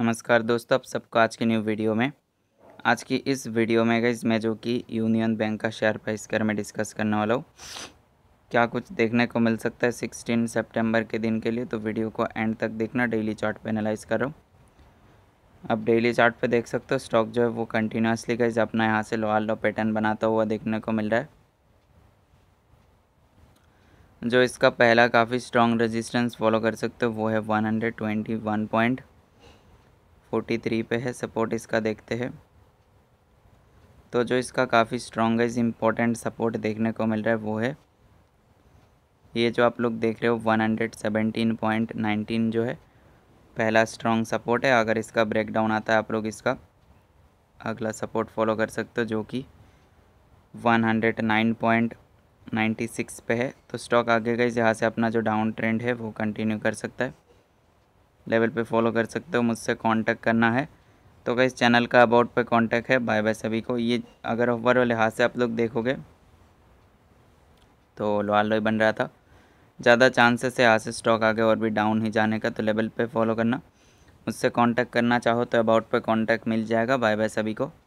नमस्कार दोस्तों आप सबको आज की न्यू वीडियो में आज की इस वीडियो में गई मैं जो कि यूनियन बैंक का शेयर प्राइस कर मैं डिस्कस करने वाला हूँ क्या कुछ देखने को मिल सकता है सिक्सटीन सितंबर के दिन के लिए तो वीडियो को एंड तक देखना डेली चार्ट पे एनालाइज करो अब आप डेली चार्ट पे देख सकते हो स्टॉक जो है वो कंटिन्यूसली गई अपना यहाँ से लोअर लो पैटर्न बनाता हुआ देखने को मिल रहा है जो इसका पहला काफ़ी स्ट्रॉन्ग रजिस्टेंस फॉलो कर सकते हो वो है one hundred twenty one point forty three पे है सपोर्ट इसका देखते हैं तो जो इसका काफ़ी स्ट्रॉन्गेस्ट इम्पोर्टेंट सपोर्ट देखने को मिल रहा है वो है ये जो आप लोग देख रहे हो one hundred seventeen point nineteen जो है पहला स्ट्रॉन्ग सपोर्ट है अगर इसका ब्रेकडाउन आता है आप लोग इसका अगला सपोर्ट फॉलो कर सकते हो जो कि one hundred nine point ninety six पे है तो स्टॉक आगे गई जहाँ से अपना जो डाउन ट्रेंड है वो कंटिन्यू कर सकता है लेवल पे फॉलो कर सकते हो मुझसे कांटेक्ट करना है तो इस चैनल का अबाउट पे कांटेक्ट है बाय बाय सभी को ये अगर वाले लिहाज से आप लोग देखोगे तो लाल लोई बन रहा था ज़्यादा चांसेस है यहाँ से स्टॉक आगे और भी डाउन ही जाने का तो लेवल पे फॉलो करना मुझसे कांटेक्ट करना चाहो तो अबाउट पे कांटेक्ट मिल जाएगा बाय बाय सभी को